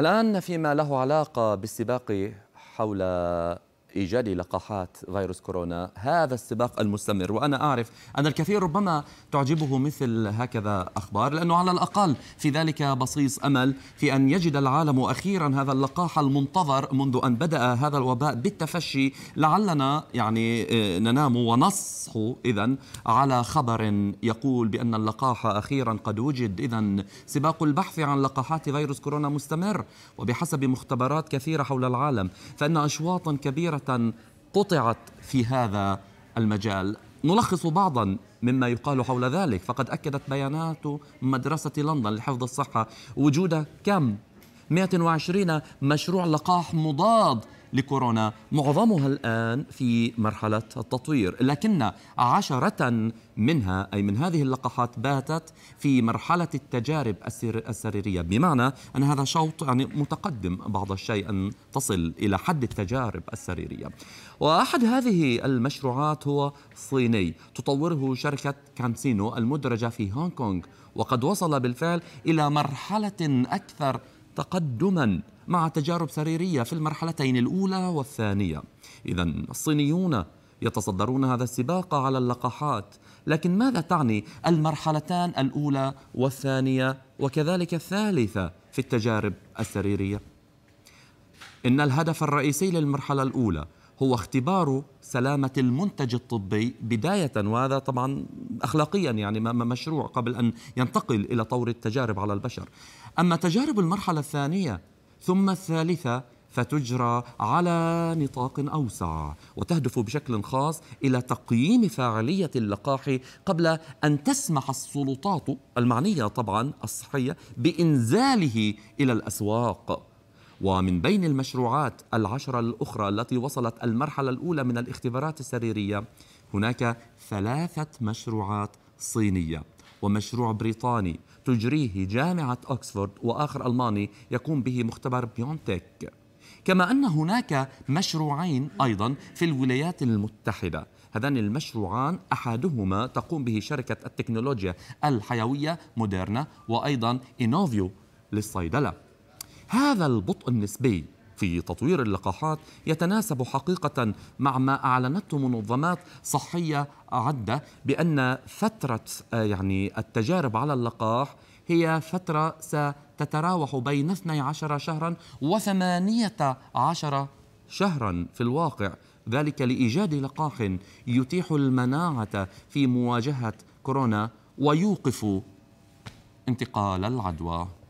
الآن فيما له علاقة بالسباق حول إيجاد لقاحات فيروس كورونا هذا السباق المستمر وأنا أعرف أن الكثير ربما تعجبه مثل هكذا أخبار لأنه على الأقل في ذلك بصيص أمل في أن يجد العالم أخيرا هذا اللقاح المنتظر منذ أن بدأ هذا الوباء بالتفشي لعلنا يعني آه، ننام ونصحو إذا على خبر يقول بأن اللقاح أخيرا قد وجد إذا سباق البحث عن لقاحات فيروس كورونا مستمر وبحسب مختبرات كثيرة حول العالم فإن أشواطا كبيرة قطعت في هذا المجال نلخص بعضا مما يقال حول ذلك فقد أكدت بيانات مدرسة لندن لحفظ الصحة وجود كم 120 مشروع لقاح مضاد لكورونا معظمها الآن في مرحلة التطوير لكن عشرة منها أي من هذه اللقاحات باتت في مرحلة التجارب السريرية بمعنى أن هذا شوط يعني متقدم بعض الشيء أن تصل إلى حد التجارب السريرية وأحد هذه المشروعات هو صيني تطوره شركة كامسينو المدرجة في هونغ كونغ وقد وصل بالفعل إلى مرحلة أكثر تقدما مع تجارب سريريه في المرحلتين الاولى والثانيه اذا الصينيون يتصدرون هذا السباق على اللقاحات لكن ماذا تعني المرحلتان الاولى والثانيه وكذلك الثالثه في التجارب السريريه ان الهدف الرئيسي للمرحله الاولى هو اختبار سلامة المنتج الطبي بداية وهذا طبعا أخلاقيا يعني مشروع قبل أن ينتقل إلى طور التجارب على البشر أما تجارب المرحلة الثانية ثم الثالثة فتجرى على نطاق أوسع وتهدف بشكل خاص إلى تقييم فاعلية اللقاح قبل أن تسمح السلطات المعنية طبعا الصحية بإنزاله إلى الأسواق ومن بين المشروعات العشرة الأخرى التي وصلت المرحلة الأولى من الاختبارات السريرية هناك ثلاثة مشروعات صينية ومشروع بريطاني تجريه جامعة أكسفورد وآخر ألماني يقوم به مختبر بيونتك كما أن هناك مشروعين أيضا في الولايات المتحدة هذان المشروعان أحدهما تقوم به شركة التكنولوجيا الحيوية موديرنا وأيضا إنوفيو للصيدلة هذا البطء النسبي في تطوير اللقاحات يتناسب حقيقة مع ما أعلنته منظمات صحية عدة بأن فترة آه، يعني التجارب على اللقاح هي فترة ستتراوح بين 12 شهرا و18 شهرا في الواقع ذلك لإيجاد لقاح يتيح المناعة في مواجهة كورونا ويوقف انتقال العدوى